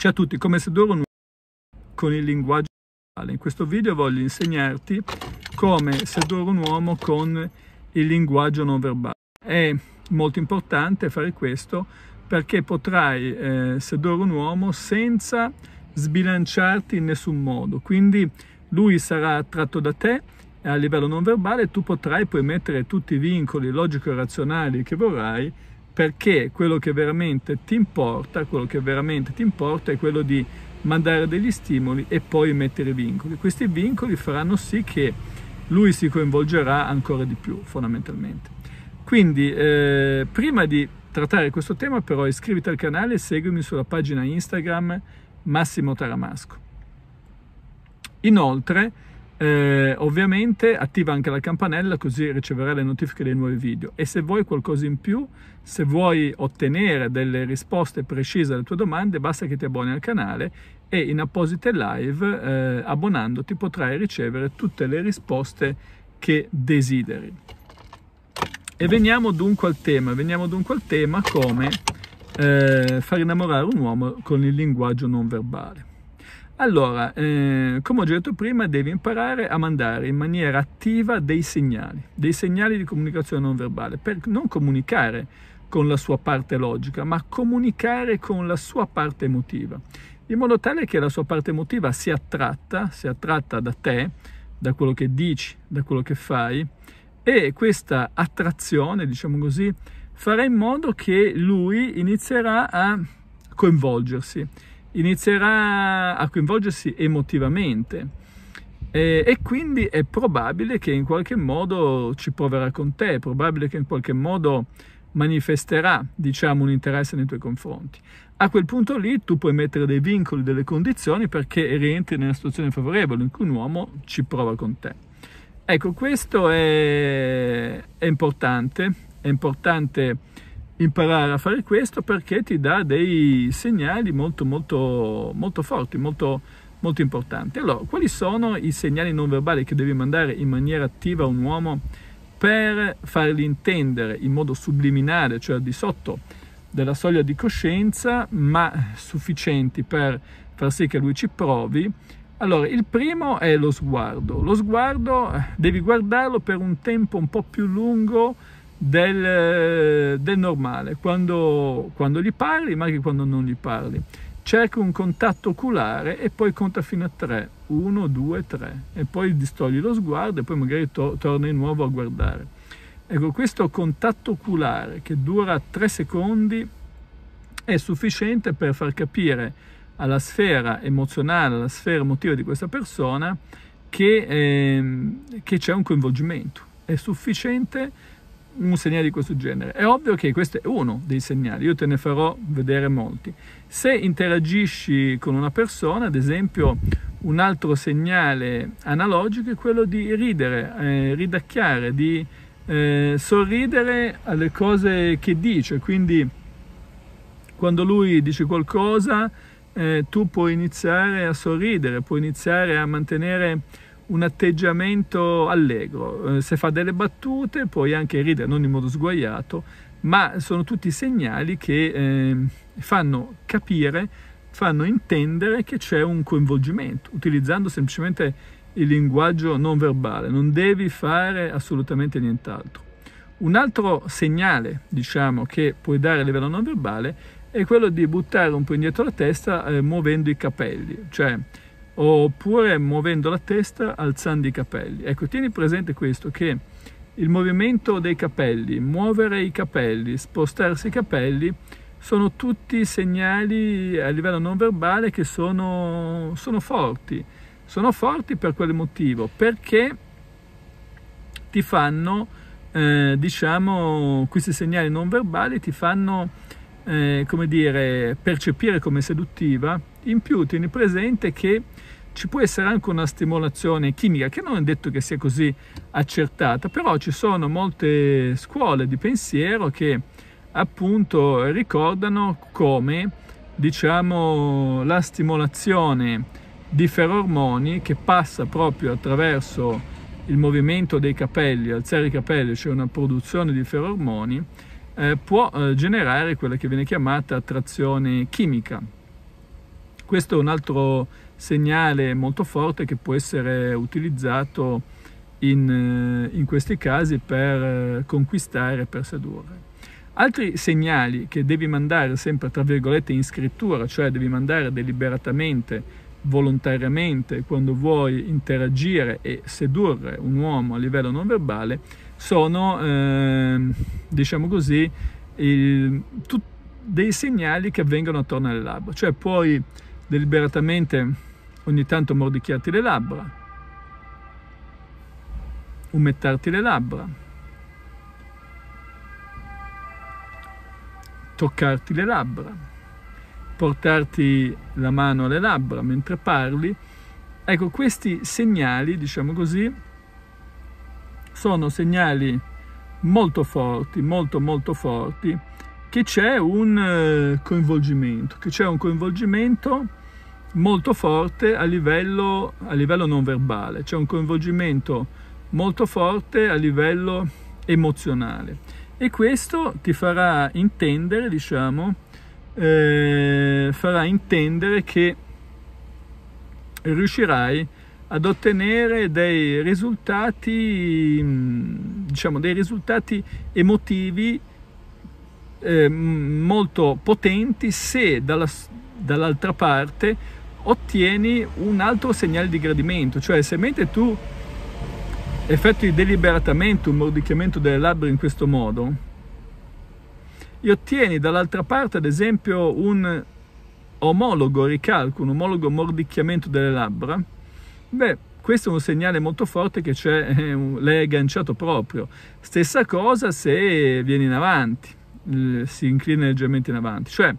Ciao a tutti, come sedurre un uomo con il linguaggio verbale. in questo video voglio insegnarti come sedurre un uomo con il linguaggio non verbale. È molto importante fare questo perché potrai eh, sedurre un uomo senza sbilanciarti in nessun modo. Quindi lui sarà attratto da te a livello non verbale e tu potrai poi mettere tutti i vincoli logico-razionali che vorrai perché quello che veramente ti importa, quello che veramente ti importa è quello di mandare degli stimoli e poi mettere vincoli. Questi vincoli faranno sì che lui si coinvolgerà ancora di più fondamentalmente. Quindi eh, prima di trattare questo tema però iscriviti al canale e seguimi sulla pagina Instagram Massimo Taramasco. Inoltre eh, ovviamente attiva anche la campanella così riceverai le notifiche dei nuovi video e se vuoi qualcosa in più, se vuoi ottenere delle risposte precise alle tue domande, basta che ti abboni al canale e in apposite live eh, abbonandoti potrai ricevere tutte le risposte che desideri. E veniamo dunque al tema, veniamo dunque al tema come eh, far innamorare un uomo con il linguaggio non verbale. Allora, eh, come ho già detto prima, devi imparare a mandare in maniera attiva dei segnali, dei segnali di comunicazione non verbale, per non comunicare con la sua parte logica, ma comunicare con la sua parte emotiva, in modo tale che la sua parte emotiva sia attratta, sia attratta da te, da quello che dici, da quello che fai, e questa attrazione, diciamo così, farà in modo che lui inizierà a coinvolgersi inizierà a coinvolgersi emotivamente e, e, quindi è probabile che in qualche modo ci proverà con te, è probabile che in qualche modo manifesterà, diciamo, un interesse nei tuoi confronti. A quel punto lì tu puoi mettere dei vincoli, delle condizioni perché rientri nella situazione favorevole in cui un uomo ci prova con te. Ecco, questo è, è importante, è importante imparare a fare questo perché ti dà dei segnali molto, molto, molto forti, molto, molto importanti. Allora, quali sono i segnali non verbali che devi mandare in maniera attiva a un uomo per fargli intendere in modo subliminale, cioè di sotto della soglia di coscienza, ma sufficienti per far sì che lui ci provi? Allora, il primo è lo sguardo. Lo sguardo devi guardarlo per un tempo un po' più lungo del, eh, del normale, quando, quando gli parli, ma anche quando non gli parli. Cerca un contatto oculare e poi conta fino a 3, 1, 2, 3 e poi distogli lo sguardo e poi magari to- torna di nuovo a guardare. Ecco, questo contatto oculare che dura 3 secondi è sufficiente per far capire alla sfera emozionale, alla sfera emotiva di questa persona che, eh, che c'è un coinvolgimento. È sufficiente un segnale di questo genere. È ovvio che questo è uno dei segnali, io te ne farò vedere molti. Se interagisci con una persona, ad esempio, un altro segnale analogico è quello di ridere, eh, ridacchiare, di eh, sorridere alle cose che dice, quindi quando lui dice qualcosa eh, tu puoi iniziare a sorridere, puoi iniziare a mantenere un atteggiamento allegro, eh, se fa delle battute puoi anche ridere, non in modo sguaiato, ma sono tutti segnali che eh, fanno capire, fanno intendere che c'è un coinvolgimento, utilizzando semplicemente il linguaggio non verbale, non devi fare assolutamente nient'altro. Un altro segnale, diciamo, che puoi dare a livello non verbale è quello di buttare un po' indietro la testa eh, muovendo i capelli, cioè oppure muovendo la testa, alzando i capelli. Ecco, tieni presente questo, che il movimento dei capelli, muovere i capelli, spostarsi i capelli, sono tutti segnali a livello non verbale che sono, sono forti. Sono forti per quale motivo? Perché ti fanno, eh, diciamo, questi segnali non verbali ti fanno, eh, come dire, percepire come seduttiva in più tieni presente che ci può essere anche una stimolazione chimica, che non è detto che sia così accertata, però ci sono molte scuole di pensiero che appunto ricordano come diciamo la stimolazione di ferormoni che passa proprio attraverso il movimento dei capelli, alzare i capelli, cioè una produzione di ferormoni, eh, può eh, generare quella che viene chiamata attrazione chimica. Questo è un altro segnale molto forte che può essere utilizzato in, eh, in questi casi per eh, conquistare, per sedurre. Altri segnali che devi mandare sempre tra virgolette in scrittura, cioè devi mandare deliberatamente volontariamente quando vuoi interagire e sedurre un uomo a livello non verbale sono eh, diciamo così il, tut, dei segnali che avvengono attorno alle labbra cioè puoi deliberatamente ogni tanto mordicchiarti le labbra, umettarti le labbra, toccarti le labbra, portarti la mano alle labbra mentre parli. Ecco, questi segnali, diciamo così, sono segnali molto forti, molto molto forti, che c'è un eh, coinvolgimento, che c'è un coinvolgimento molto forte a livello, a livello non verbale, c'è un coinvolgimento molto forte a livello emozionale e questo ti farà intendere, diciamo, eh, farà intendere che riuscirai ad ottenere dei risultati, mm, diciamo, dei risultati emotivi eh, molto potenti se dalla, dall'altra parte ottieni un altro segnale di gradimento, cioè se mentre tu effettui deliberatamente un mordicchiamento delle labbra in questo modo, e ottieni dall'altra parte ad esempio un omologo ricalco, un omologo mordicchiamento delle labbra, beh, questo è un segnale molto forte che c'è, eh, l'hai agganciato proprio. Stessa cosa se vieni in avanti, eh, si inclina leggermente in avanti. Cioè,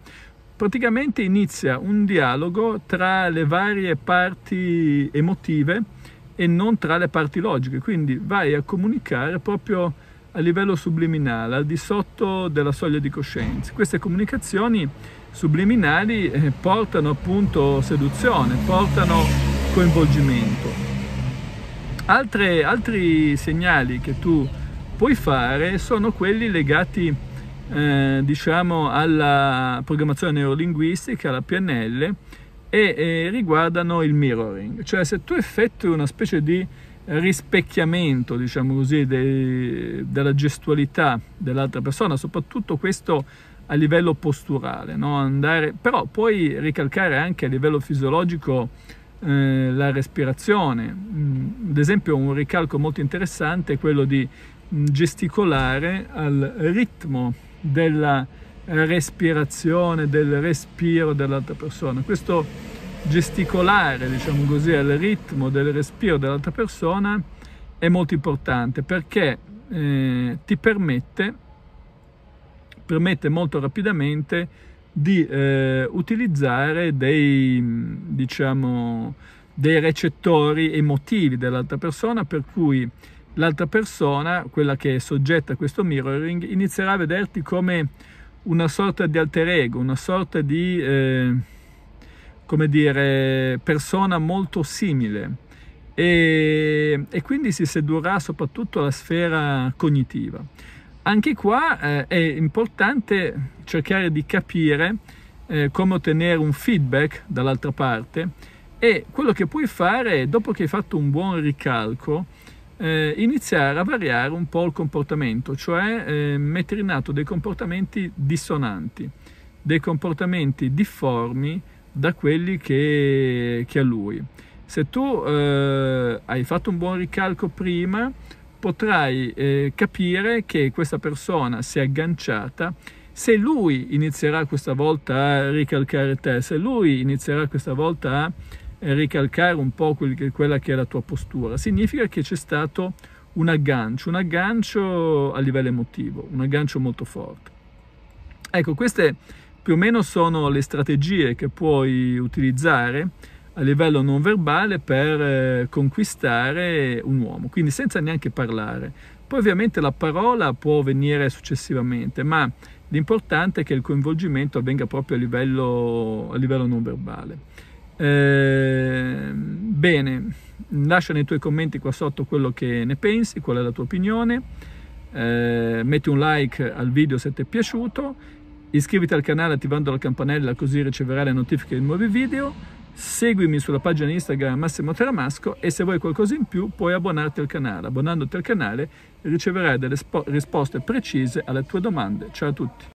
praticamente inizia un dialogo tra le varie parti emotive e non tra le parti logiche, quindi vai a comunicare proprio a livello subliminale, al di sotto della soglia di coscienza. Queste comunicazioni subliminali eh, portano appunto seduzione, portano coinvolgimento. Altre, altri segnali che tu puoi fare sono quelli legati eh, diciamo alla programmazione neurolinguistica, alla PNL, e eh, riguardano il mirroring, cioè se tu effettui una specie di rispecchiamento, diciamo così, dei, della gestualità dell'altra persona, soprattutto questo a livello posturale, no? Andare, però puoi ricalcare anche a livello fisiologico eh, la respirazione. Mm, ad esempio un ricalco molto interessante è quello di mm, gesticolare al ritmo della eh, respirazione, del respiro dell'altra persona. Questo gesticolare, diciamo così, al ritmo del respiro dell'altra persona è molto importante perché eh, ti permette, permette molto rapidamente di eh, utilizzare dei, diciamo, dei recettori emotivi dell'altra persona per cui l'altra persona, quella che è soggetta a questo mirroring, inizierà a vederti come una sorta di alter ego, una sorta di, eh, come dire, persona molto simile e, e, quindi si sedurrà soprattutto alla sfera cognitiva. Anche qua eh, è importante cercare di capire eh, come ottenere un feedback dall'altra parte e quello che puoi fare dopo che hai fatto un buon ricalco eh, iniziare a variare un po' il comportamento, cioè eh, mettere in atto dei comportamenti dissonanti, dei comportamenti difformi da quelli che, che ha lui. Se tu eh, hai fatto un buon ricalco prima, potrai eh, capire che questa persona si è agganciata se lui inizierà questa volta a ricalcare te, se lui inizierà questa volta a ricalcare un po' quella che è la tua postura, significa che c'è stato un aggancio, un aggancio a livello emotivo, un aggancio molto forte. Ecco, queste più o meno sono le strategie che puoi utilizzare a livello non verbale per eh, conquistare un uomo, quindi senza neanche parlare. Poi ovviamente la parola può venire successivamente, ma l'importante è che il coinvolgimento avvenga proprio a livello, a livello non verbale. Ehm, bene, lascia nei tuoi commenti qua sotto quello che ne pensi, qual è la tua opinione. Eh, metti un like al video se ti è piaciuto. Iscriviti al canale attivando la campanella così riceverai le notifiche di nuovi video. Seguimi sulla pagina Instagram Massimo Teramasco e se vuoi qualcosa in più puoi abbonarti al canale. Abbonandoti al canale riceverai delle risposte precise alle tue domande. Ciao a tutti!